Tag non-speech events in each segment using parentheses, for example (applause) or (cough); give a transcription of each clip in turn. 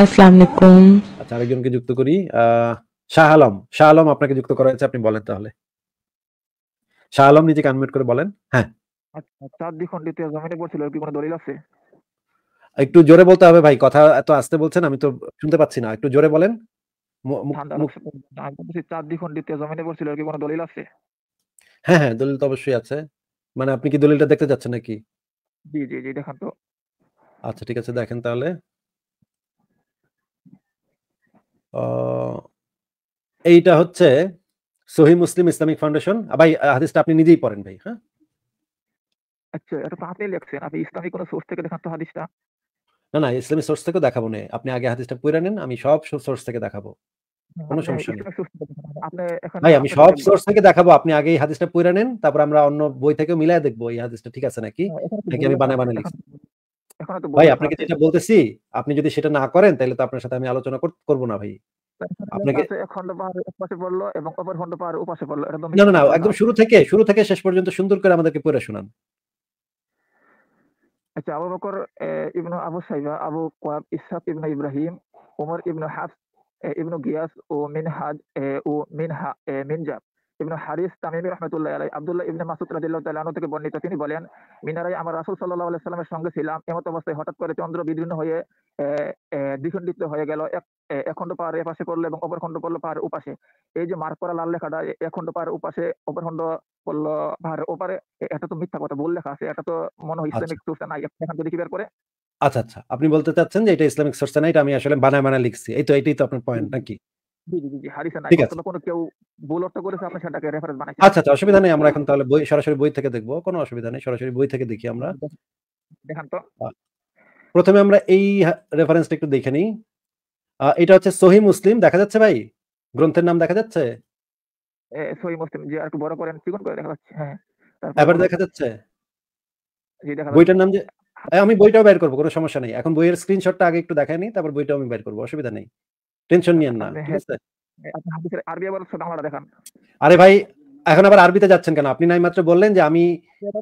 আচ্ছা আরেকজনকে যুক্ত করি শাহ আলম শাহ আলম আপনাকে যুক্ত করা হয়েছে আপনি বলেন তাহলে শাহ আলম নিজেকে আনমিউট করে বলেন হ্যাঁ আচ্ছা, আচ্ছা, একটু জোরে বলতে হবে ভাই কথা এত আস্তে বলছেন আমি তো শুনতে পাচ্ছি না একটু জোরে বলেন চার কি আছে হ্যাঁ হ্যাঁ দলিল তো অবশ্যই আছে মানে আপনি কি দলিলটা দেখতে যাচ্ছেন নাকি জি জি জি দেখান তো আচ্ছা ঠিক আছে দেখেন তাহলে এইটা হচ্ছে সহি মুসলিম ইসলামিক ফাউন্ডেশন ভাই হাদিসটা আপনি নিজেই পড়েন ভাই হ্যাঁ আচ্ছা এটা তো আপনি লেখছেন আপনি ইসলামিক কোনো সোর্স থেকে দেখান তো হাদিসটা না না ইসলামিক সোর্স থেকে দেখাবো না আপনি আগে হাদিসটা পড়ে নেন আমি সব সোর্স থেকে দেখাবো কোনো সমস্যা নেই ভাই আমি সব সোর্স থেকে দেখাবো আপনি আগে এই হাদিসটা পড়ে নেন তারপর আমরা অন্য বই থেকেও মিলাই দেখবো এই হাদিসটা ঠিক আছে নাকি হ্যাঁ, নাকি আমি বানায় বানায় লিখছি এখনো তো ভাই আপনাকে যেটা বলতেছি আপনি যদি সেটা না করেন তাহলে তো আপনার সাথে আমি আলোচনা করব না ভাই সুন্দর করে শোনান আচ্ছা আবু ইবনু ইব্রাহিম ইবনু গিয়াস ও মিনহাদ ও মিনহা মিনজাব ইবনু হারিস তামিম রহমতুল্লাহ আলাই আবদুল্লাহ ইবনে মাসুদ রাজিল্লাহ তাল্লাহ থেকে বর্ণিত তিনি বলেন মিনারাই আমার রাসুল সাল্লাহ আলাইস্লামের সঙ্গে ছিলাম এমত অবস্থায় হঠাৎ করে চন্দ্র বিদীর্ণ হয়ে দ্বিখণ্ডিত হয়ে গেল এক এখন্ড পাহাড় এপাশে পড়লো এবং অপরখণ্ড পড়লো পাহাড়ের উপাশে এই যে মার্ক করা লাল লেখাটা এখন্ড খণ্ড পাহাড়ের উপাশে অপরখণ্ড পড়লো পাহাড়ের ওপারে এটা তো মিথ্যা কথা বল লেখা আছে এটা তো মনে হয় আচ্ছা। ইসলামিক সোর্স নাই এখন যদি কি বের করে আচ্ছা আচ্ছা আপনি বলতে চাচ্ছেন যে এটা ইসলামিক সোর্স নাই এটা আমি আসলে বানায় বানায় লিখছি এই তো এটাই তো আপনার পয়েন্ট নাকি প্রথমে আমরা এই রেফারেন্সটা একটু দেখে নিই এটা হচ্ছে সহি মুসলিম দেখা যাচ্ছে ভাই গ্রন্থের নাম দেখা যাচ্ছে এবার দেখা যাচ্ছে হ্যাঁ। বইটার নাম যে আমি বইটাও বাইর করবো কোনো সমস্যা নেই এখন বইয়ের স্ক্রিনশটটা আগে একটু দেখাই নি তারপর বইটাও আমি বের করবো অসুবিধা নেই টেনশন নিয়েন না হ্যাঁ। আরে ভাই এখন আবার আরবিতে যাচ্ছেন কেন আপনি নাই মাত্র বললেন যে আমি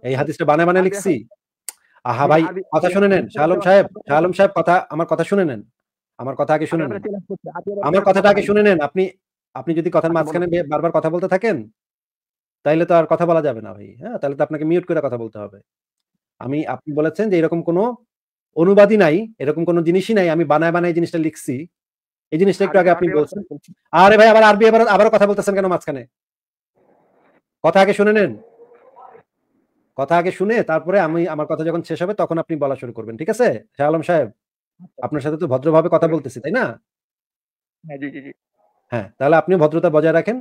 এই হাদিসটা বানায় বানায় লিখছি আহা ভাই কথা শুনে নেন শাহলম সাহেব শাহলম সাহেব কথা আমার কথা শুনে নেন আমার কথা আগে শুনে নেন আমার কথাটা আগে শুনে নেন আপনি আপনি যদি কথার মাঝখানে বারবার কথা বলতে থাকেন তাইলে তো আর কথা বলা যাবে না ভাই হ্যাঁ তাহলে তো আপনাকে মিউট করে কথা বলতে হবে আমি আপনি বলেছেন যে এরকম কোনো অনুবাদই নাই এরকম কোনো জিনিসই নাই আমি বানায় বানায় জিনিসটা লিখছি এই জিনিসটা একটু আগে আপনি বলছেন আরে ভাই আবার আরবি আবার আবারও কথা বলতেছেন কেন মাঝখানে কথা আগে শুনে নেন কথা আগে শুনে তারপরে আমি আমার কথা যখন শেষ হবে তখন আপনি বলা শুরু করবেন ঠিক আছে শাহ আলম সাহেব আচ্ছা। আপনার সাথে তো ভদ্রভাবে কথা বলতেছি তাই না হ্যাঁ, হ্যাঁ তাহলে আপনি ভদ্রতা বজায় রাখেন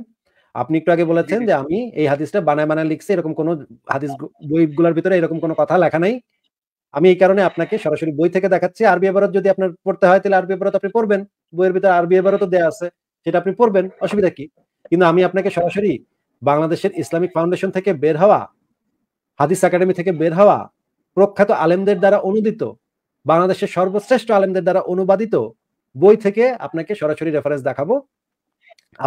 আপনি একটু আগে বলেছেন যে আমি এই হাদিসটা বানায় বানায় লিখছি এরকম কোনো হাদিস আচ্ছা। বইগুলোর ভিতরে এরকম কোনো কথা লেখা নাই আমি এই কারণে আপনাকে সরাসরি বই থেকে দেখাচ্ছি আরবি আবার যদি আপনার পড়তে হয় তাহলে আরবি আবার আপনি পড়বেন বইয়ের ভিতরে আরবি এবারও তো দেয়া আছে সেটা আপনি পড়বেন অসুবিধা কি কিন্তু আমি আপনাকে সরাসরি বাংলাদেশের ইসলামিক ফাউন্ডেশন থেকে বের হওয়া হাদিস একাডেমি থেকে বের হওয়া প্রখ্যাত আলেমদের দ্বারা অনুদিত বাংলাদেশের সর্বশ্রেষ্ঠ আলেমদের দ্বারা অনুবাদিত বই থেকে আপনাকে সরাসরি রেফারেন্স দেখাবো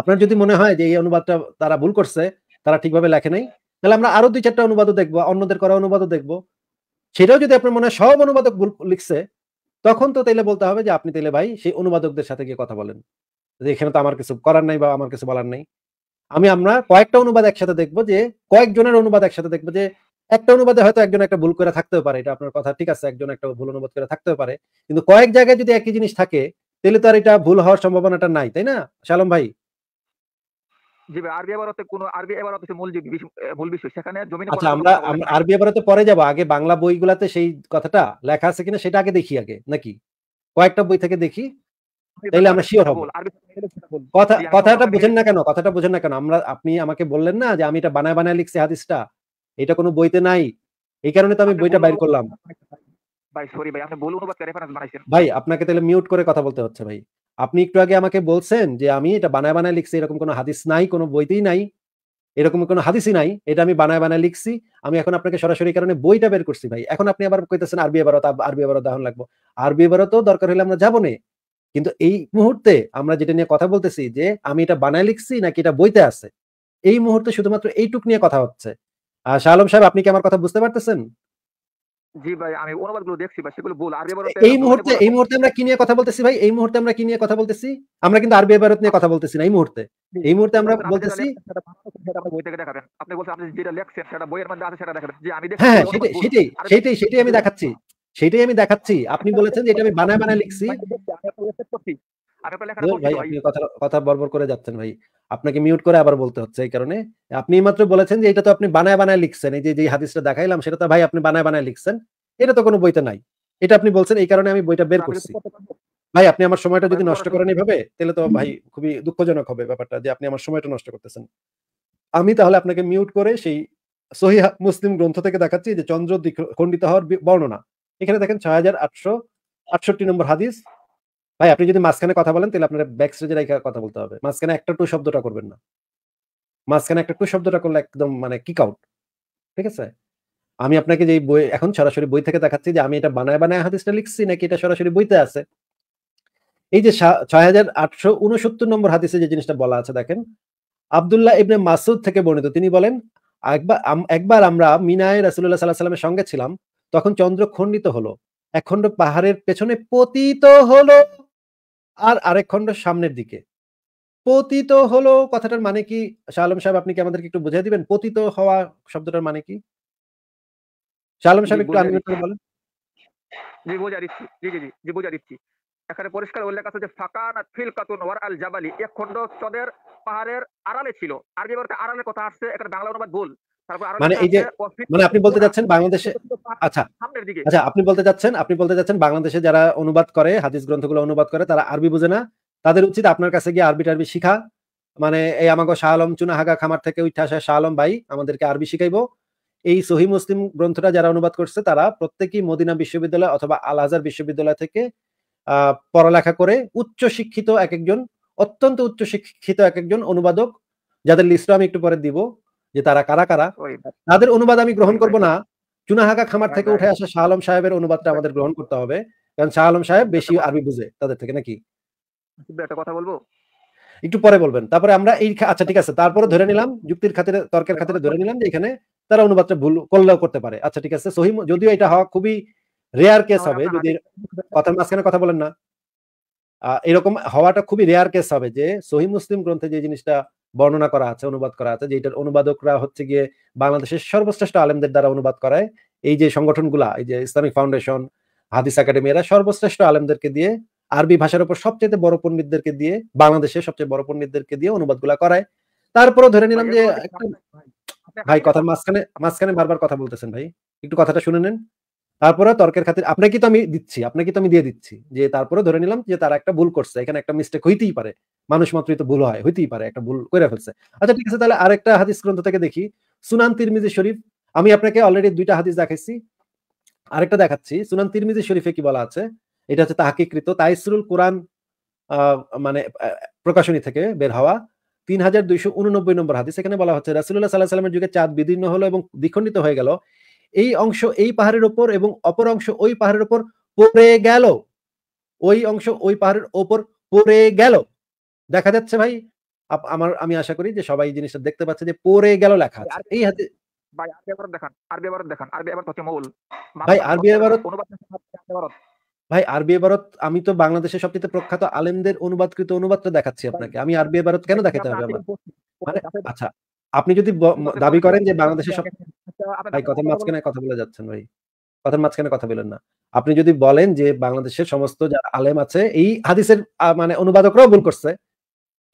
আপনার যদি মনে হয় যে এই অনুবাদটা তারা ভুল করছে তারা ঠিকভাবে লেখে নাই তাহলে আমরা আরো দুই চারটা অনুবাদও দেখবো অন্যদের করা অনুবাদও দেখবো সেটাও যদি আপনার মনে হয় সব অনুবাদক ভুল লিখছে তখন তো তাইলে বলতে হবে যে আপনি তাইলে ভাই সেই অনুবাদকদের সাথে গিয়ে কথা বলেন যে এখানে তো আমার কিছু করার নাই বা আমার কিছু বলার নাই আমি আমরা কয়েকটা অনুবাদ একসাথে দেখবো যে কয়েকজনের অনুবাদ একসাথে দেখবো যে একটা অনুবাদে হয়তো একজন একটা ভুল করে থাকতেও পারে এটা আপনার কথা ঠিক আছে একজন একটা ভুল অনুবাদ করে থাকতেও পারে কিন্তু কয়েক জায়গায় যদি একই জিনিস থাকে তাহলে তো আর এটা ভুল হওয়ার সম্ভাবনাটা নাই তাই না শালম ভাই আচ্ছা, পরে যাব আগে বাংলা বইগুলাতে সেই কথাটা লেখা আছে কিনা সেটা আগে দেখি আগে নাকি কয়েকটা বই থেকে দেখি তাইলে আমরা শিওর হব কথাটা বুঝেন না কেন কথাটা বুঝেন না কেন আমরা আপনি আমাকে বললেন না যে আমি এটা বানায় বানায় লিখছি হাদিসটা এটা কোনো বইতে নাই এই কারণে তো আমি বইটা বাইর করলাম ভাই সরি ভাই আপনি ভাই আপনাকে তাহলে মিউট করে কথা বলতে হচ্ছে ভাই আপনি একটু আগে আমাকে বলছেন যে আমি এটা বানায় বানায় লিখছি এরকম কোনো হাদিস নাই কোনো বইতেই নাই এরকম কোনো হাদিসই নাই এটা আমি বানায় বানায় লিখছি আমি এখন আপনাকে সরাসরি কারণে বইটা বের করছি ভাই এখন আপনি আবার কইতেছেন আরবি এবারত আরবি এবারত দাহন লাগবো আরবি এবারতও দরকার হলে আমরা যাবো না কিন্তু এই মুহূর্তে আমরা যেটা নিয়ে কথা বলতেছি যে আমি এটা বানায় লিখছি নাকি এটা বইতে আছে এই মুহূর্তে শুধুমাত্র এইটুক নিয়ে কথা হচ্ছে আহ শাহ আলম সাহেব আপনি কি আমার কথা বুঝতে পারতেছেন আমি আপনি যেটা সেটা বইয়ের আছে সেটা আমি হ্যাঁ, সেটাই আমি দেখাচ্ছি সেটাই আমি দেখাচ্ছি আচ্ছা, আপনি আচ্ছা, আচ্ছা, বলেছেন যে এটা আমি বানায় বানায় লিখছি ভাই কথা কথা বরবর করে যাচ্ছেন ভাই আপনাকে মিউট করে আবার বলতে হচ্ছে এই কারণে আপনি মাত্র বলেছেন যে এটা তো আপনি বানায় বানায় লিখছেন এই যে হাদিসটা দেখাইলাম সেটা তো ভাই আপনি বানায় বানায় লিখছেন এটা তো কোনো বইতে নাই এটা আপনি বলছেন এই কারণে আমি বইটা বের করছি ভাই আপনি আমার সময়টা যদি মানে নষ্ট করেন এইভাবে তাহলে তো ভাই খুবই দুঃখজনক হবে ব্যাপারটা যে আপনি আমার সময়টা নষ্ট করতেছেন আমি তাহলে আপনাকে মিউট করে সেই সহি মুসলিম গ্রন্থ থেকে দেখাচ্ছি যে চন্দ্র খণ্ডিত হওয়ার বর্ণনা এখানে দেখেন ছয় হাজার আটশো আটষট্টি নম্বর হাদিস ভাই আপনি যদি মাঝখানে কথা বলেন তাহলে আপনার ব্যাক স্টেজে রেখে কথা বলতে হবে মাঝখানে একটা টু শব্দটা করবেন না মাঝখানে একটা টু শব্দটা করলে একদম মানে কিক আউট ঠিক আছে আমি আপনাকে যে বই এখন সরাসরি বই থেকে দেখাচ্ছি যে আমি এটা বানায় বানায় হাদিসটা লিখছি নাকি এটা সরাসরি বইতে আছে এই যে ছয় হাজার আটশো উনসত্তর নম্বর হাদিসে যে জিনিসটা বলা আছে দেখেন আবদুল্লাহ ইবনে মাসুদ থেকে বর্ণিত তিনি বলেন একবার একবার আমরা মিনায় রাসুল্লাহ সাল্লাহ সাল্লামের সঙ্গে ছিলাম তখন চন্দ্র খণ্ডিত হলো এক একখণ্ড পাহাড়ের পেছনে পতিত হলো আর আরেক খণ্ড সামনের দিকে পতিত হলো কথাটার মানে কি শাহ সাহেব আপনি কি আমাদেরকে একটু বুঝিয়ে দিবেন পতিত হওয়া শব্দটার মানে কি শাহ সাহেব একটু আনমিউট করে বলেন জি বোঝা দিচ্ছি জি জি জি বোঝা দিচ্ছি এখানে পরিষ্কার উল্লেখ আছে যে ফাকান ফিল কাতুন ওয়ার আল জাবালি এক খন্ড চদের পাহাড়ের আড়ালে ছিল আরবি বলতে আড়ালের কথা আসছে এখানে বাংলা অনুবাদ ভুল মানে এই মানে আচ্ছা। আচ্ছা, বাংলাদেশে যারা অনুবাদ করে হাদিস গ্রন্থগুলো অনুবাদ করে তারা আরবি না তাদের উচিত আপনার কাছে গিয়ে আরবি টারবি শিখা মানে এই আমাকে শাহ আলম চুনাহাগা খামার থেকে উঠে আসা শাহ আলম ভাই আমাদেরকে আরবি এই সহি মুসলিম গ্রন্থটা যারা অনুবাদ করছে তারা প্রত্যেকেই মদিনা বিশ্ববিদ্যালয় অথবা আল আজহার বিশ্ববিদ্যালয় থেকে পড়ালেখা করে উচ্চ শিক্ষিত এক একজন অত্যন্ত উচ্চ শিক্ষিত এক একজন অনুবাদক যাদের লিস্ট আমি একটু পরে দিব যে তারা কারা কারা তাদের অনুবাদ আমি গ্রহণ করব না চুনাহাকা খামার থেকে উঠে আসা শাহ আলম সাহেবের অনুবাদটা আমাদের গ্রহণ করতে হবে কারণ শাহ আলম সাহেব বেশি আরবি বুঝে তাদের থেকে নাকি একটা কথা বলবো একটু পরে বলবেন তারপরে আমরা এই আচ্ছা ঠিক আছে তারপরে ধরে নিলাম যুক্তির খাতিরে তর্কের খাতিরে ধরে নিলাম যে এখানে তারা অনুবাদটা ভুল করলেও করতে পারে আচ্ছা ঠিক আছে সহি যদিও এটা হওয়া খুবই রেয়ার কেস হবে যদি কথার মাঝখানে কথা বলেন না এরকম হওয়াটা খুবই রেয়ার কেস হবে যে সহি মুসলিম গ্রন্থে যে জিনিসটা বর্ণনা করা আছে অনুবাদ করা আছে যে এটার অনুবাদকরা হচ্ছে গিয়ে বাংলাদেশের সর্বশ্রেষ্ঠ আলেমদের দ্বারা অনুবাদ করায় এই যে সংগঠনগুলা এই যে ইসলামিক ফাউন্ডেশন হাদিস একাডেমি এরা সর্বশ্রেষ্ঠ আলেমদেরকে দিয়ে আরবি ভাষার উপর সবচেয়ে বড় পণ্ডিতদেরকে দিয়ে বাংলাদেশের সবচেয়ে বড় পণ্ডিতদেরকে দিয়ে অনুবাদগুলা করায় তারপরে ধরে নিলাম যে ভাই কথার মাঝখানে মাঝখানে বারবার কথা বলতেছেন ভাই একটু কথাটা শুনে নেন তারপরে তর্কের খাতির আপনাকে তো আমি দিচ্ছি আপনাকে তো আমি দিয়ে দিচ্ছি যে তারপরে ধরে নিলাম যে তারা একটা ভুল করছে এখানে একটা মিস্টেক হইতেই পারে মানুষ মাত্রই তো ভুল হয় হইতেই পারে একটা ভুল করে ফেলছে আচ্ছা ঠিক আছে তাহলে আরেকটা হাদিস গ্রন্থ থেকে দেখি সুনান তিরমিজি শরীফ আমি আপনাকে অলরেডি দুইটা হাদিস দেখাইছি আরেকটা দেখাচ্ছি সুনান তিরমিজি শরীফে কি বলা আছে এটা হচ্ছে তাহাকিকৃত তাইসরুল কোরআন মানে প্রকাশনী থেকে বের হওয়া তিন হাজার দুইশো উননব্বই নম্বর হাদিস এখানে বলা হচ্ছে রাসুল্লাহ সাল্লাহ সাল্লামের যুগে চাঁদ বিদীর্ণ হলো এবং দ্বিখণ্ডিত হয়ে গেল এই অংশ এই পাহাড়ের ওপর এবং অপর অংশ ওই পাহাড়ের ওপর পড়ে গেল ওই অংশ ওই পাহাড়ের ওপর পড়ে গেল দেখা যাচ্ছে ভাই আমার আমি আশা করি যে সবাই জিনিসটা দেখতে পাচ্ছে যে পড়ে গেল লেখা এই হাতে আরবি আমি তো বাংলাদেশের সবচেয়ে প্রখ্যাত আলেমদের অনুবাদকৃত অনুবাদটা দেখাচ্ছি আপনাকে আমি আরবি এবারত কেন দেখাতে হবে মানে আচ্ছা আপনি যদি আচ্ছা, দাবি করেন যে বাংলাদেশের সব আচ্ছা, আচ্ছা, ভাই কথার মাঝখানে কথা বলে যাচ্ছেন ভাই কথার মাঝখানে কথা বলেন না আপনি যদি বলেন যে বাংলাদেশের সমস্ত যারা আলেম আছে এই হাদিসের মানে অনুবাদকরাও ভুল করছে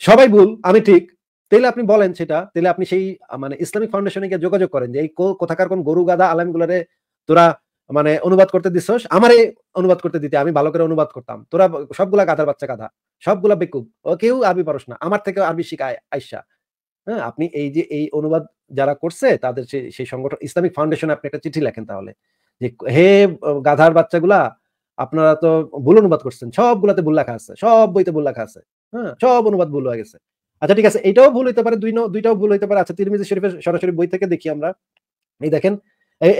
সবাই ভুল আমি ঠিক তাহলে আপনি বলেন সেটা তাহলে আপনি সেই মানে ইসলামিক ফাউন্ডেশনে গিয়ে যোগাযোগ করেন যে এই কোথাকার কোন গরু গাদা আলেম গুলারে তোরা মানে অনুবাদ করতে দিছস আমারে অনুবাদ করতে দিতে আমি ভালো করে অনুবাদ করতাম তোরা সবগুলা গাধার বাচ্চা গাধা সবগুলা বেকুব ও কেউ আরবি পারস না আমার থেকে আরবি শিখায় আইসা হ্যাঁ আপনি এই যে এই অনুবাদ যারা করছে তাদের সেই সংগঠন ইসলামিক ফাউন্ডেশনে আপনি একটা চিঠি লেখেন তাহলে যে হে গাধার বাচ্চাগুলা আপনারা তো ভুল অনুবাদ করছেন সবগুলাতে ভুল লেখা আছে সব বইতে ভুল লেখা আছে হ্যাঁ সব অনুবাদ ভুল হয়ে গেছে আচ্ছা ঠিক আছে এটাও ভুল হইতে পারে দুই দুইটাও ভুল হইতে পারে আচ্ছা তিরমিজি শরীফের সরাসরি বই থেকে দেখি আমরা এই দেখেন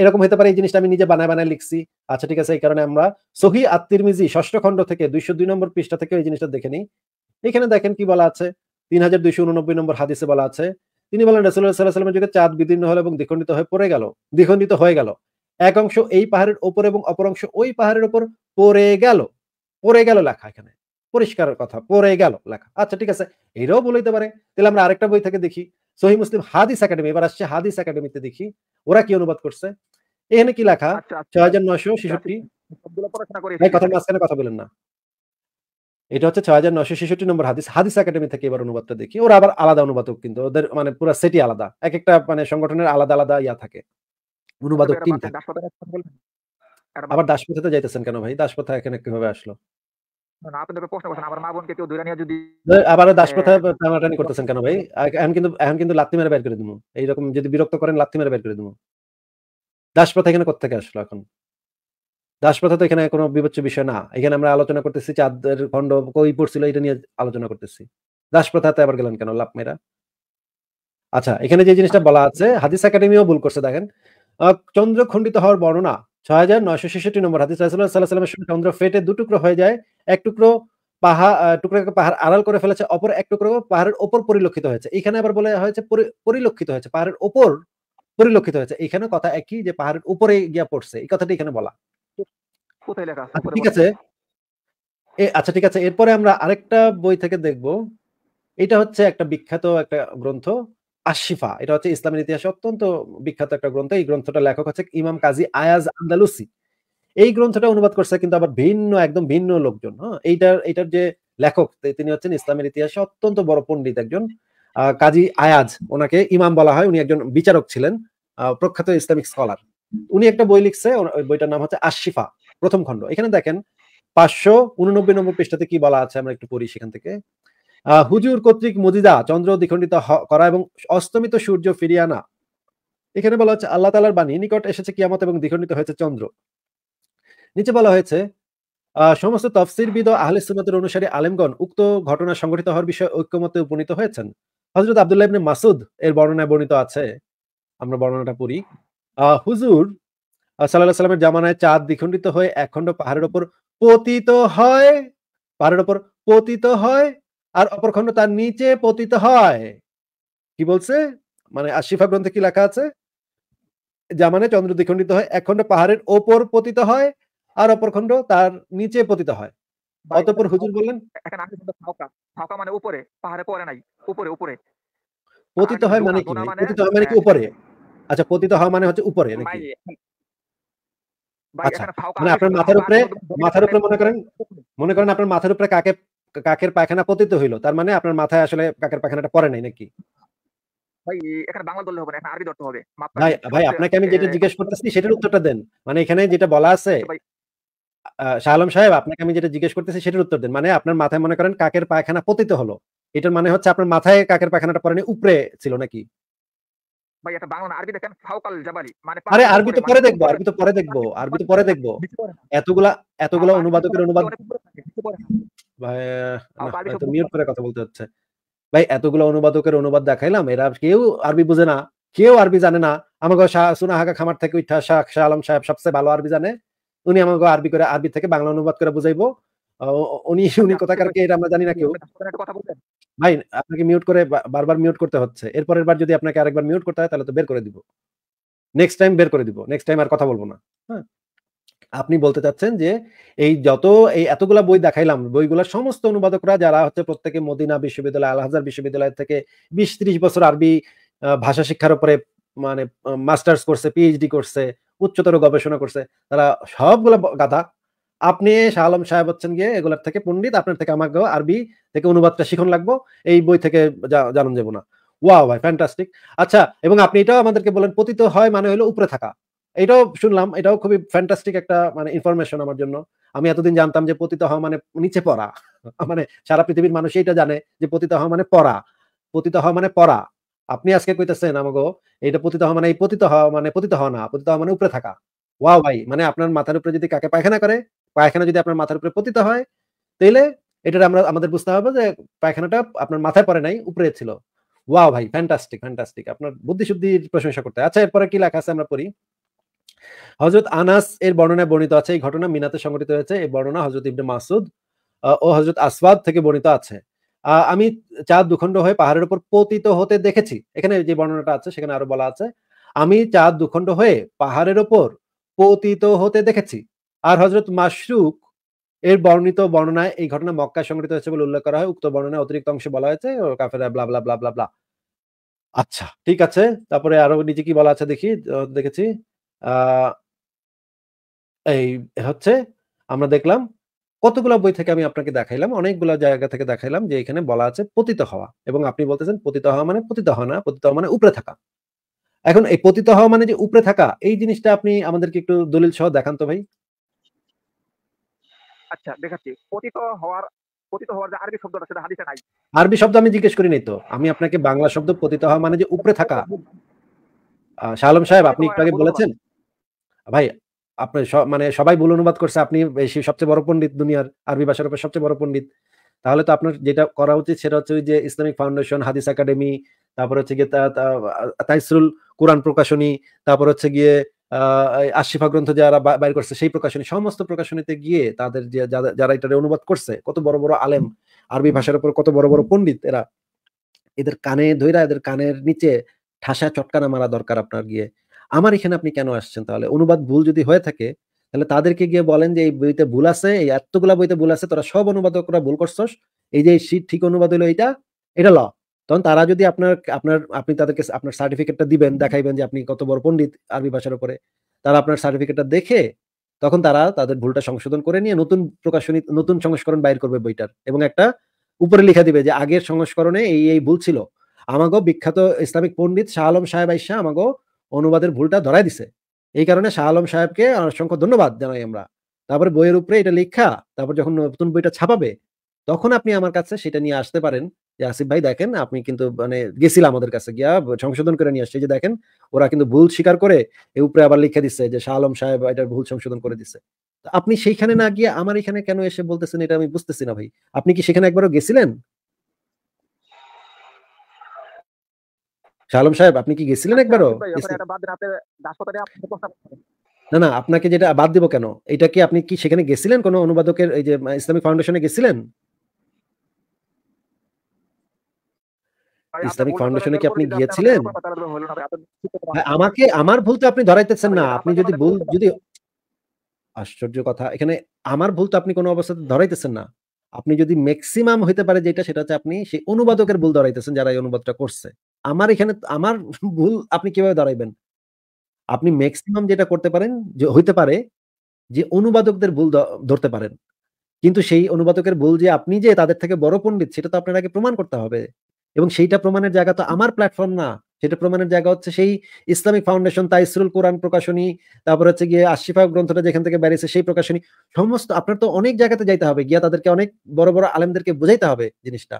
এরকম হতে পারে এই জিনিসটা আমি নিজে বানায় বানায় লিখছি আচ্ছা ঠিক আছে এই কারণে আমরা সহি আত্মিরমিজি ষষ্ঠ খণ্ড থেকে দুইশো দুই নম্বর পৃষ্ঠা থেকে এই জিনিসটা দেখে নিই এখানে দেখেন কি বলা আছে তিন হাজার দুইশো উননব্বই নম্বর হাদিসে বলা আছে তিনি বলেন রাসুল্লাহ যুগে চাঁদ বিদীর্ণ এবং দ্বিখণ্ডিত হয়ে পড়ে গেল দ্বিখণ্ডিত হয়ে গেল এক অংশ এই পাহাড়ের ওপর এবং অপর অংশ ওই পাহাড়ের ওপর পড়ে গেল পড়ে গেল লেখা এখানে পরিষ্কার কথা পড়ে গেল লেখা আচ্ছা ঠিক আছে এরাও বলতে পারে তাহলে আমরা আরেকটা বই থেকে দেখি সহি মুসলিম হাদিস একাডেমি এবার আসছে হাদিস একাডেমিতে দেখি ওরা কি অনুবাদ করছে এখানে কি লেখা আচ্ছা, আচ্ছা। ছয় হাজার নয়শো ছেষট্টি আচ্ছা, কথা বলেন না এটা হচ্ছে ছয় হাজার ছেষট্টি নম্বর হাদিস হাদিস একাডেমি থেকে এবার অনুবাদটা দেখি ওরা আবার আলাদা অনুবাদক কিন্তু ওদের মানে পুরো সেটি আলাদা এক একটা মানে সংগঠনের আলাদা আলাদা ইয়া থাকে অনুবাদক টিম থাকে আবার দাসপথে যাইতেছেন কেন ভাই দাসপথা এখানে কিভাবে আসলো আবার দাসপথা করতেছেন কেন ভাই এখন কিন্তু এখন কিন্তু লাত্তি মেরে বের করে দিবো এইরকম যদি বিরক্ত করেন লাত্তি মেরে বের করে দিবো দাসপথা এখানে কোথেকে আসলো এখন দাসপ্রথা তো এখানে কোনো বিবেচ্য বিষয় না এখানে আমরা আলোচনা করতেছি চাঁদের খণ্ড কই পড়ছিল এটা নিয়ে আলোচনা করতেছি দাসপ্রথাতে আবার গেলেন কেন লাভ মেয়েরা আচ্ছা এখানে যে জিনিসটা বলা আছে হাদিস একাডেমিও ভুল করছে দেখেন চন্দ্র খণ্ডিত হওয়ার বর্ণনা ছয় হাজার নয়শো ছেষট্টি নম্বর হাদিস সাল্লাহ সাল্লামের সঙ্গে চন্দ্র ফেটে দু টুকরো হয়ে যায় এক টুকরো পাহাড় টুকরাকে পাহাড় আড়াল করে ফেলেছে অপর এক টুকরো পাহাড়ের ওপর পরিলক্ষিত হয়েছে এখানে আবার বলা হয়েছে পরিলক্ষিত হয়েছে পাহাড়ের ওপর পরিলক্ষিত হয়েছে এখানে কথা একই যে পাহাড়ের উপরে গিয়া পড়ছে এই কথাটি এখানে বলা কোথায় লেখা আছে আচ্ছা, ঠিক আছে আচ্ছা ঠিক আছে এরপরে আমরা আরেকটা বই থেকে দেখব এটা হচ্ছে একটা বিখ্যাত একটা গ্রন্থ আশিফা এটা হচ্ছে ইসলামের ইতিহাসে অত্যন্ত বিখ্যাত একটা গ্রন্থ এই গ্রন্থটা লেখক হচ্ছে ইমাম কাজী আয়াজ আন্দালুসি এই গ্রন্থটা অনুবাদ করছে কিন্তু আবার ভিন্ন একদম ভিন্ন লোকজন হ্যাঁ এইটার এটার যে লেখক তিনি হচ্ছেন ইসলামের ইতিহাসে অত্যন্ত বড় পণ্ডিত একজন কাজী আয়াজ ওনাকে ইমাম বলা হয় উনি একজন বিচারক ছিলেন প্রখ্যাত ইসলামিক স্কলার উনি একটা বই লিখছে বইটার নাম হচ্ছে আশিফা প্রথম খণ্ড এখানে দেখেন পাঁচশো উননব্বই নম্বর পৃষ্ঠাতে কি বলা আছে আমরা একটু পড়ি সেখান থেকে হুজুর কর্তৃক মজিদা চন্দ্র দ্বিখণ্ডিত করা এবং অস্তমিত সূর্য ফিরিয়ে আনা এখানে বলা হচ্ছে আল্লাহ তালার বাণী নিকট এসেছে কিয়ামত এবং দ্বিখণ্ডিত হয়েছে চন্দ্র নিচে বলা হয়েছে সমস্ত তফসিরবিদ আহলে সুমতের অনুসারী আলেমগণ উক্ত ঘটনা সংঘটিত হওয়ার বিষয়ে ঐক্যমতে উপনীত হয়েছেন হজরত আবদুল্লাহ মাসুদ এর বর্ণনায় বর্ণিত আছে আমরা বর্ণনাটা পড়ি হুজুর সাল্লামের জামানায় চাঁদ দ্বিখণ্ডিত হয়ে একখণ্ড পাহাড়ের ওপর পতিত হয় পাহাড়ের ওপর পতিত হয় আর অপর খণ্ড তার নিচে পতিত হয় কি বলছে মানে আশিফা গ্রন্থে কি লেখা আছে জামানে চন্দ্র দ্বিখণ্ডিত হয় একখণ্ড পাহাড়ের ওপর পতিত হয় আর অপর খণ্ড তার নিচে পতিত হয় অতপর হুজুর বললেন মানে উপরে পাহাড়ে পড়ে নাই উপরে উপরে পতিত হয় মানে কি মানে পতিত হয় মানে কি হ্যাঁ। উপরে আচ্ছা পতিত হয় মানে হচ্ছে উপরে নাকি আচ্ছা, মানে কাকের পায়খানা পতিত তার মানে আপনার মাথায় আসলে কাকের পায়খানাটা নাই নাকি ভাই আপনাকে আমি যেটা জিজ্ঞেস করতেছি সেটার উত্তরটা দেন মানে এখানে যেটা বলা আছে আচ্ছা, শাহ সাহেব আপনাকে আমি যেটা জিজ্ঞেস করতেছি সেটার উত্তর দেন মানে আপনার মাথায় মনে করেন কাকের পায়খানা পতিত হলো এটার মানে হচ্ছে আপনার মাথায় কাকের পায়খানাটা পরে উপরে ছিল নাকি ভাই মানে অনুবাদকের অনুবাদ এতগুলো অনুবাদকের অনুবাদ দেখাইলাম এরা কেউ আরবি বুঝে না কেউ আরবি জানে না আমাকে সুনা হাকা খামার থেকে উঠা শাহ শাহ আলম সাহেব সবচেয়ে ভালো আরবি জানে উনি আমাকে আরবি করে আরবি থেকে বাংলা অনুবাদ করে বুঝাইবো উনি আচ্ছা, উনি কোথাকার কে এটা আমরা জানি না কেউ কথা বলতেন ভাই আপনাকে মিউট করে বারবার মিউট করতে হচ্ছে এরপরের বার যদি আপনাকে আরেকবার মিউট করতে হয় তাহলে তো বের করে দিব নেক্সট টাইম বের করে দিব নেক্সট টাইম আর কথা বলবো না হ্যাঁ আপনি বলতে চাচ্ছেন যে এই যত এই এতগুলা বই দেখাইলাম বইগুলা সমস্ত অনুবাদকরা যারা হচ্ছে প্রত্যেকে মদিনা বিশ্ববিদ্যালয় আলহাজার বিশ্ববিদ্যালয় থেকে বিশ ত্রিশ বছর আরবি ভাষা শিক্ষার উপরে মানে মাস্টার্স করছে পিএইচডি করছে উচ্চতর গবেষণা করছে তারা সবগুলা গাধা আপনি শাহ আলম সাহেব হচ্ছেন গিয়ে এগুলার থেকে পণ্ডিত আপনার থেকে আমাকে আরবি থেকে অনুবাদটা শিখন লাগবো এই বই থেকে জানান যাবো না ওয়া ভাই ফ্যান্টাস্টিক আচ্ছা এবং আপনি এটাও আমাদেরকে বলেন পতিত হয় মানে হলো উপরে থাকা এটাও শুনলাম এটাও খুবই ফ্যান্টাস্টিক একটা মানে ইনফরমেশন আমার জন্য আমি এতদিন জানতাম যে পতিত হওয়া মানে নিচে পড়া (laughs) মানে সারা পৃথিবীর মানুষ এটা জানে যে পতিত হওয়া মানে পড়া পতিত হওয়া মানে পড়া আপনি আজকে কইতেছেন আমাকে এটা পতিত হওয়া মানে এই পতিত হওয়া মানে পতিত হওয়া না পতিত হওয়া মানে উপরে থাকা ওয়া ভাই মানে আপনার মাথার উপরে যদি কাকে পায়খানা করে পায়খানা যদি আপনার মাথার উপরে পতিত হয় তাইলে এটা আমরা আমাদের বুঝতে হবে যে পায়খানাটা আপনার মাথায় পরে নাই উপরে ছিল ওয়াও ভাই ফ্যান্টাস্টিক ফ্যান্টাস্টিক আপনার বুদ্ধিশুদ্ধির প্রশংসা করতে আচ্ছা এরপরে কি লেখা আছে আমরা পড়ি হজরত আনাস এর বর্ণনায় বর্ণিত আছে এই ঘটনা মিনাতে সংঘটিত হয়েছে এই বর্ণনা হজরত ইবনে মাসুদ ও হজরত আসওয়াদ থেকে বর্ণিত আছে আমি চাঁদ দুখণ্ড হয়ে পাহাড়ের উপর পতিত হতে দেখেছি এখানে যে বর্ণনাটা আছে সেখানে আরো বলা আছে আমি চাঁদ দুখণ্ড হয়ে পাহাড়ের ওপর পতিত হতে দেখেছি আর হজরত মাসরুক এর বর্ণিত বর্ণনায় এই ঘটনা মক্কা সংগঠিত হয়েছে বলে উল্লেখ করা হয় উক্ত বর্ণনায় অতিরিক্ত অংশে বলা হয়েছে কাফেরা ব্লা ব্লা ব্লা ব্লা ব্লা আচ্ছা ঠিক আছে তারপরে আরো নিজে কি বলা আছে দেখি দেখেছি এই হচ্ছে আমরা দেখলাম কতগুলো বই থেকে আমি আপনাকে দেখাইলাম অনেকগুলো জায়গা থেকে দেখাইলাম যে এখানে বলা আছে পতিত হওয়া এবং আপনি বলতেছেন পতিত হওয়া মানে পতিত হওয়া না পতিত হওয়া মানে উপরে থাকা এখন এই পতিত হওয়া মানে যে উপরে থাকা এই জিনিসটা আপনি আমাদেরকে একটু দলিল সহ দেখান তো ভাই আচ্ছা দেখাচ্ছি পতিত হওয়ার পতিত হওয়ার যে আরবি শব্দটা সেটা হাদিসে নাই আরবি শব্দ আমি জিজ্ঞেস করিনি তো আমি আপনাকে বাংলা শব্দ পতিত হওয়া মানে যে উপরে থাকা আচ্ছা, শালম সাহেব আপনি একটু আগে বলেছেন ভাই মানে সবাই ভুল অনুবাদ করছে আপনি সবচেয়ে বড় পণ্ডিত দুনিয়ার আরবি ভাষার উপর সবচেয়ে বড় পণ্ডিত তাহলে তো আপনার যেটা করা উচিত সেটা হচ্ছে যে ইসলামিক ফাউন্ডেশন হাদিস একাডেমি তারপর হচ্ছে গিয়ে তাইসরুল কোরআন প্রকাশনী তারপর হচ্ছে গিয়ে আশিফা গ্রন্থ যারা বাইর করছে সেই প্রকাশনী সমস্ত প্রকাশনীতে গিয়ে তাদের যারা এটা অনুবাদ করছে কত বড় বড় আলেম আরবি ভাষার উপর কত বড় বড় পন্ডিত এরা এদের কানে ধৈরা এদের কানের নিচে ঠাসা চটকানা মারা দরকার আপনার গিয়ে আমার এখানে আপনি কেন আসছেন তাহলে অনুবাদ ভুল যদি হয়ে থাকে তাহলে তাদেরকে গিয়ে বলেন যে এই বইতে ভুল আছে এই এতগুলা বইতে ভুল আছে তোরা সব অনুবাদকরা ভুল করছস এই যে শীত ঠিক অনুবাদ হলো এটা এটা ল তখন তারা যদি আপনার আপনার আপনি তাদেরকে আপনার সার্টিফিকেটটা দিবেন দেখাইবেন যে আপনি কত বড় পণ্ডিত আরবি ভাষার উপরে তারা আপনার সার্টিফিকেটটা দেখে তখন তারা তাদের ভুলটা সংশোধন করে নিয়ে নতুন প্রকাশনী নতুন সংস্করণ বাইর করবে বইটার এবং একটা উপরে লিখা দিবে যে আগের সংস্করণে এই এই ভুল ছিল আমাগো বিখ্যাত ইসলামিক পণ্ডিত শাহ আলম সাহেব আইসা আমাগো অনুবাদের ভুলটা ধরাই দিছে এই কারণে শাহ আলম সাহেবকে অসংখ্য ধন্যবাদ জানাই আমরা তারপরে বইয়ের উপরে এটা লিখা তারপর যখন নতুন বইটা ছাপাবে তখন আপনি আমার কাছে সেটা নিয়ে আসতে পারেন যে আসিফ ভাই দেখেন আপনি কিন্তু মানে গেছিলাম আমাদের কাছে গিয়া সংশোধন করে নিয়ে আসছে যে দেখেন ওরা কিন্তু ভুল স্বীকার করে এ উপরে আবার লিখে দিচ্ছে যে শাহ আলম সাহেব এটা ভুল সংশোধন করে দিচ্ছে আপনি সেইখানে না গিয়ে আমার এখানে কেন এসে বলতেছেন এটা আমি বুঝতেছি না ভাই আপনি কি সেখানে একবারও গেছিলেন শালম সাহেব আপনি কি গেছিলেন আচ্ছা, একবারও আচ্ছা, না না আপনাকে যেটা বাদ দিব কেন এটা কি আপনি কি সেখানে গেছিলেন কোন অনুবাদকের এই যে ইসলামিক ফাউন্ডেশনে গেছিলেন ইসলামিক ফাউন্ডেশনে কি আপনি গিয়েছিলেন আমাকে আমার ভুল তো আপনি ধরাইতেছেন না আপনি যদি ভুল যদি আশ্চর্য কথা এখানে আমার ভুল তো আপনি কোনো অবস্থাতে ধরাইতেছেন না আপনি যদি ম্যাক্সিমাম হইতে পারে যেটা সেটা হচ্ছে আপনি সেই অনুবাদকের ভুল ধরাইতেছেন যারা এই অনুবাদটা করছে আমার এখানে আমার (laughs) ভুল আপনি কিভাবে ধরাইবেন আপনি ম্যাক্সিমাম যেটা করতে পারেন যে হইতে পারে যে অনুবাদকদের ভুল ধরতে পারেন কিন্তু সেই অনুবাদকের ভুল যে আপনি যে তাদের থেকে বড় পণ্ডিত সেটা তো আপনার আগে প্রমাণ করতে হবে এবং সেইটা প্রমাণের জায়গা তো আমার প্ল্যাটফর্ম না সেটা প্রমাণের জায়গা হচ্ছে সেই ইসলামিক ফাউন্ডেশন তাইসরুল কোরআন প্রকাশনী তারপর হচ্ছে গিয়ে আশিফা গ্রন্থটা যেখান থেকে বেরিয়েছে সেই প্রকাশনী সমস্ত আপনার তো অনেক জায়গাতে যাইতে হবে গিয়া তাদেরকে অনেক বড় বড় আলেমদেরকে বোঝাইতে হবে জিনিসটা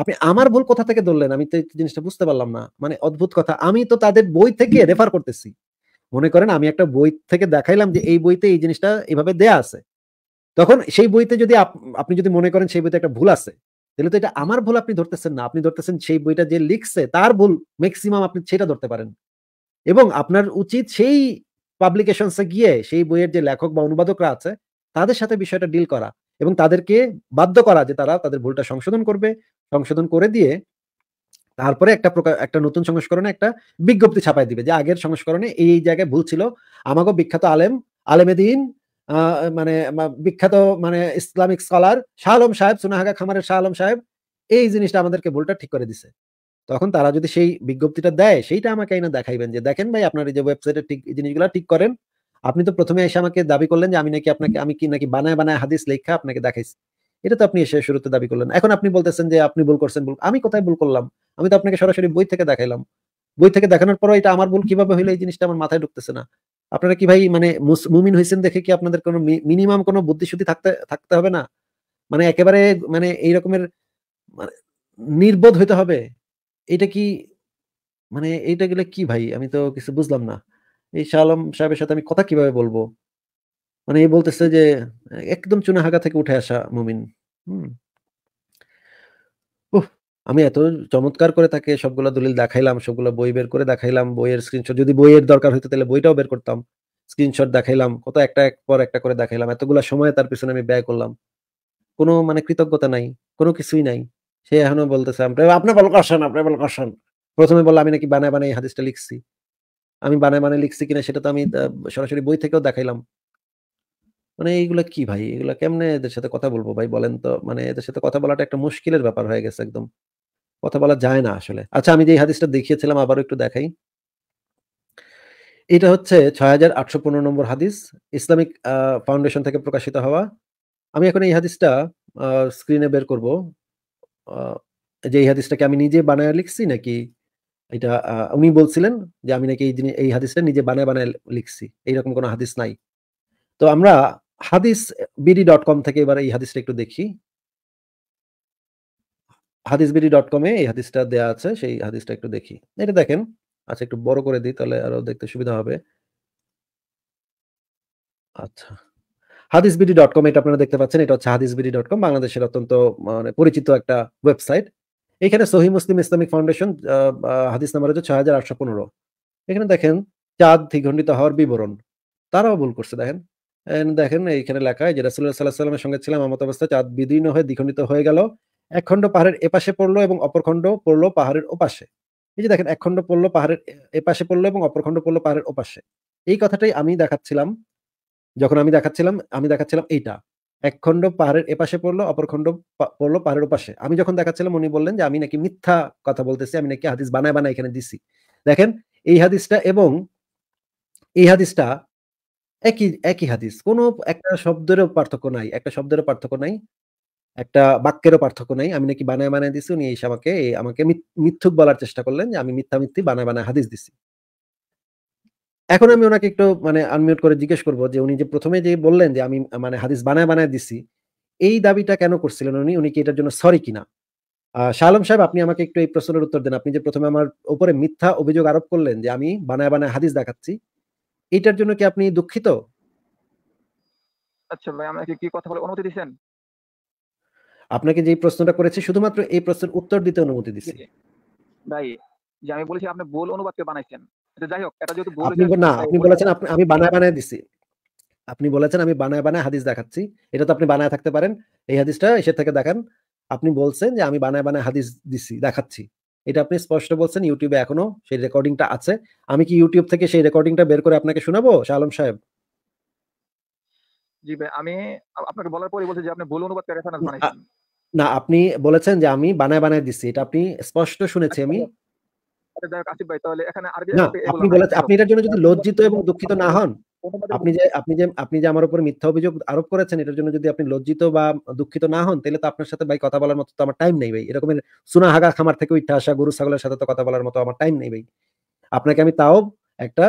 আপনি আমার ভুল কোথা থেকে ধরলেন আমি তো জিনিসটা বুঝতে পারলাম না মানে অদ্ভুত কথা আমি তো তাদের বই থেকে রেফার করতেছি মনে করেন আমি একটা বই থেকে দেখাইলাম যে এই বইতে এই জিনিসটা এইভাবে দেয়া আছে তখন সেই বইতে যদি আপনি যদি মনে করেন সেই বইতে একটা ভুল আছে তাহলে তো এটা আমার ভুল আপনি ধরতেছেন না আপনি ধরতেছেন সেই বইটা যে লিখছে তার ভুল ম্যাক্সিমাম আপনি সেটা ধরতে পারেন এবং আপনার উচিত সেই পাবলিকেশনসে গিয়ে সেই বইয়ের যে লেখক বা অনুবাদকরা আছে তাদের সাথে বিষয়টা ডিল করা এবং তাদেরকে বাধ্য করা যে তারা তাদের ভুলটা সংশোধন করবে সংশোধন করে দিয়ে তারপরে একটা প্রকার একটা নতুন সংস্করণে একটা বিজ্ঞপ্তি ছাপাই দিবে যে আগের সংস্করণে এই জায়গায় ভুল ছিল আমাকে বিখ্যাত আলেম আলেমেদিন মানে বিখ্যাত মানে ইসলামিক স্কলার শাহলম সাহেব সোনাহাগা খামারের শাহলম সাহেব এই জিনিসটা আমাদেরকে ভুলটা ঠিক করে দিছে তখন তারা যদি সেই বিজ্ঞপ্তিটা দেয় সেইটা আমাকে না দেখাইবেন যে দেখেন ভাই আপনার এই যে ওয়েবসাইটে ঠিক জিনিসগুলো ঠিক করেন আপনি তো প্রথমে এসে আমাকে দাবি করলেন যে আমি নাকি আপনাকে আমি কি নাকি বানায় বানায় হাদিস লেখা আপনাকে দেখাইছি এটা তো আপনি এসে শুরুতে দাবি করলেন এখন আপনি বলতেছেন যে আপনি ভুল করছেন ভুল আমি কোথায় ভুল করলাম আমি তো আপনাকে সরাসরি বই থেকে দেখাইলাম বই থেকে দেখানোর পর এটা আমার ভুল কিভাবে হইলো এই জিনিসটা আমার মাথায় ঢুকতেছে না আপনারা কি ভাই মানে মুমিন হয়েছেন দেখে কি আপনাদের কোনো মিনিমাম কোনো বুদ্ধিশুদ্ধি থাকতে থাকতে হবে না মানে একেবারে মানে এই রকমের মানে নির্বোধ হইতে হবে এটা কি মানে এইটা গেলে কি ভাই আমি তো কিছু বুঝলাম না এই শাহ আলম সাহেবের সাথে আমি কথা কিভাবে বলবো মানে এই বলতেছে যে একদম চুনাহাগা থেকে উঠে আসা মুমিন হুম আমি এত চমৎকার করে তাকে সবগুলো দলিল দেখাইলাম সবগুলো বই বের করে দেখাইলাম বইয়ের স্ক্রিনশট যদি বইয়ের দরকার হইতো তাহলে বইটাও বের করতাম স্ক্রিনশট দেখাইলাম কত একটা এক পর একটা করে দেখাইলাম এতগুলো সময় তার পিছনে আমি ব্যয় করলাম কোনো মানে কৃতজ্ঞতা নাই কোনো কিছুই নাই সে এখনো বলতেছে আপনার বল করছেন আপনার বল করছেন প্রথমে বললো আমি নাকি বানায় বানায় হাদিসটা লিখছি আমি বানায় বানায় লিখছি কিনা সেটা তো আমি সরাসরি বই থেকেও দেখাইলাম মানে এইগুলো কি ভাই এগুলো কেমনে এদের সাথে কথা বলবো ভাই বলেন তো মানে এদের সাথে কথা বলাটা একটা মুশকিলের ব্যাপার হয়ে গেছে একদম কথা বলা যায় না আসলে আচ্ছা আমি যে হাদিসটা দেখিয়েছিলাম আবার একটু দেখাই এটা হচ্ছে ছয় হাজার আটশো পনেরো নম্বর হাদিস ইসলামিক ফাউন্ডেশন থেকে প্রকাশিত হওয়া আমি এখন এই হাদিসটা স্ক্রিনে বের করব যে এই হাদিসটাকে আমি নিজে বানায় লিখছি নাকি এটা উনি বলছিলেন যে আমি নাকি এই এই হাদিসটা নিজে বানায় বানায় লিখছি এইরকম কোনো হাদিস নাই তো আমরা হাদিস বিডি ডট কম থেকে এবার এই হাদিসটা একটু দেখি হাদিসবিডি ডট কমে এই হাদিসটা দেয়া আছে সেই হাদিসটা একটু দেখি এটা দেখেন আচ্ছা একটু বড় করে দিই তাহলে আরো দেখতে সুবিধা হবে আচ্ছা হাদিসবিডি ডট কম এটা আপনারা দেখতে পাচ্ছেন এটা হচ্ছে হাদিসবিডি ডট কম বাংলাদেশের অত্যন্ত মানে পরিচিত একটা ওয়েবসাইট এখানে সহি মুসলিম ইসলামিক ফাউন্ডেশন হাদিস নাম্বার হচ্ছে ছয় হাজার আটশো পনেরো এখানে দেখেন চাঁদ দ্বিখণ্ডিত হওয়ার বিবরণ তারাও ভুল করছে দেখেন দেখেন এইখানে লেখায় যে রাসুল্লাহ সাল্লাহ সাল্লামের সঙ্গে ছিলাম আমত অবস্থায় চাঁদ বিদীর্ণ হয়ে দ্বিখণ্ডিত হয়ে গেল এক খণ্ড পাহাড়ের এপাশে পড়লো এবং অপর খণ্ড পড়লো পাহাড়ের ওপাশে এই যে দেখেন এক খণ্ড পড়লো পাহাড়ের এপাশে পড়লো এবং অপর খণ্ড পড়লো পাহাড়ের ওপাশে এই কথাটাই আমি দেখাচ্ছিলাম যখন আমি দেখাচ্ছিলাম আমি দেখাচ্ছিলাম এইটা এক খণ্ড পাহাড়ের এপাশে পড়লো অপর খণ্ড পড়লো পাহাড়ের ওপাশে আমি যখন দেখাচ্ছিলাম উনি বললেন যে আমি নাকি মিথ্যা কথা বলতেছি আমি নাকি হাদিস বানায় বানায় এখানে দিছি দেখেন এই হাদিসটা এবং এই হাদিসটা একই একই হাদিস কোনো একটা শব্দেরও পার্থক্য নাই একটা শব্দেরও পার্থক্য নাই একটা বাক্যেরও পার্থক্য নাই আমি নাকি বানায় বানায় দিছি উনি এসে আমাকে আমাকে মিথ্যুক বলার চেষ্টা করলেন যে আমি মিথ্যা মিথ্যি বানায় বানায় হাদিস দিছি এখন আমি ওনাকে একটু মানে আনমিউট করে জিজ্ঞেস করব যে উনি যে প্রথমে যে বললেন যে আমি মানে হাদিস বানায় বানায় দিছি এই দাবিটা কেন করছিলেন উনি উনি কি এটার জন্য সরি কিনা শালম সাহেব আপনি আমাকে একটু এই প্রশ্নের উত্তর দেন আপনি যে প্রথমে আমার উপরে মিথ্যা অভিযোগ আরোপ করলেন যে আমি বানায় বানায় হাদিস দেখাচ্ছি এটার জন্য কি আপনি দুঃখিত আচ্ছা ভাই আমাকে কি কথা বলে অনুমতি দিয়েছেন আপনাকে যে প্রশ্নটা করেছে শুধুমাত্র এই প্রশ্নের উত্তর দিতে অনুমতি দিচ্ছি ভাই যে আমি বলেছি আপনি ভুল অনুবাদকে বানাইছেন এটা যাই হোক এটা যেহেতু ভুল আপনি না আপনি বলেছেন আপনি আমি বানায় বানায় দিছি আপনি বলেছেন আমি বানায় বানায় হাদিস দেখাচ্ছি এটা তো আপনি বানায় থাকতে পারেন এই হাদিসটা এসে থেকে দেখেন আপনি বলছেন যে আমি বানায় বানায় হাদিস দিছি দেখাচ্ছি এটা আপনি স্পষ্ট বলছেন ইউটিউবে এখনো সেই রেকর্ডিংটা আছে আমি কি ইউটিউব থেকে সেই রেকর্ডিংটা বের করে আপনাকে শোনাবো শালম সাহেব জি ভাই আমি আপনাকে বলার পরে বলছি যে আপনি ভুল অনুবাদ করে রেফারেন্স না আপনি বলেছেন যে আমি বানায় বানায় দিচ্ছি এটা আপনি স্পষ্ট শুনেছি আমি আচ্ছা, আপনি বলেছেন আপনি এটার জন্য যদি লজ্জিত এবং দুঃখিত না হন আপনি যে আপনি যে আপনি যে আমার উপর মিথ্যা অভিযোগ আরোপ করেছেন এটার জন্য যদি আপনি লজ্জিত বা দুঃখিত না হন তাহলে তো আপনার সাথে ভাই কথা বলার মতো তো আমার টাইম নেই ভাই এরকমের সুনা খামার থেকে উঠে আসা গরু ছাগলের সাথে তো কথা বলার মতো আমার টাইম নেই ভাই আপনাকে আমি তাও একটা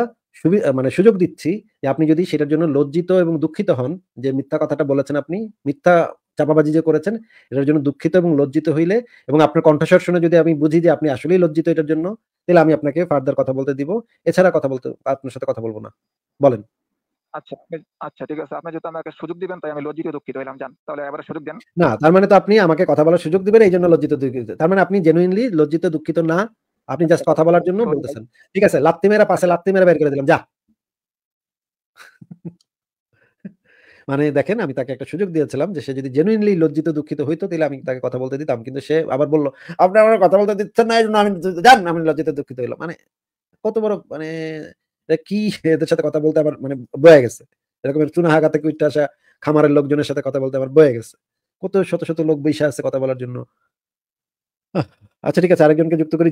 মানে সুযোগ দিচ্ছি যে আপনি যদি সেটার জন্য লজ্জিত এবং দুঃখিত হন যে মিথ্যা কথাটা বলেছেন আপনি মিথ্যা চাপাবাজি যে করেছেন এটার জন্য দুঃখিত এবং লজ্জিত হইলে এবং আপনার কণ্ঠস্বর শুনে যদি আমি বুঝি যে আপনি আসলেই লজ্জিত এটার জন্য তাহলে আমি আপনাকে ফার্দার কথা বলতে দিব এছাড়া কথা বলতে আপনার সাথে কথা বলবো না বলেন আচ্ছা আচ্ছা ঠিক আছে আপনি যদি আমাকে সুযোগ দিবেন তাই আমি লজ্জিত দুঃখিত হইলাম জান তাহলে সুযোগ দেন না তার মানে তো আপনি আমাকে কথা বলার সুযোগ দিবেন এই জন্য লজ্জিত দুঃখিত তার মানে আপনি জেনুইনলি লজ্জিত দুঃখিত না আপনি জাস্ট আচ্ছা, কথা বলার জন্য আচ্ছা, বলতেছেন আচ্ছা। ঠিক আছে লাত্তি মেরা পাশে লাত্তি মেরা বের করে দিলাম যা মানে দেখেন আমি তাকে একটা সুযোগ দিয়েছিলাম যে সে যদি জেনুইনলি লজ্জিত দুঃখিত হইতো তাহলে আমি তাকে কথা বলতে দিতাম কিন্তু সে আবার বললো আপনি আমার কথা বলতে দিচ্ছেন না এই জন্য আমি জান আমি লজ্জিত দুঃখিত হইলাম মানে কত বড় মানে কি এদের সাথে কথা বলতে আমার মানে বয়ে গেছে এরকমের চুনাহাগা থেকে উঠতে আসা খামারের লোকজনের সাথে কথা বলতে আমার বয়ে গেছে কত শত শত লোক বৈশা আছে কথা বলার জন্য আচ্ছা ঠিক আছে আরেকজনকে যুক্ত করি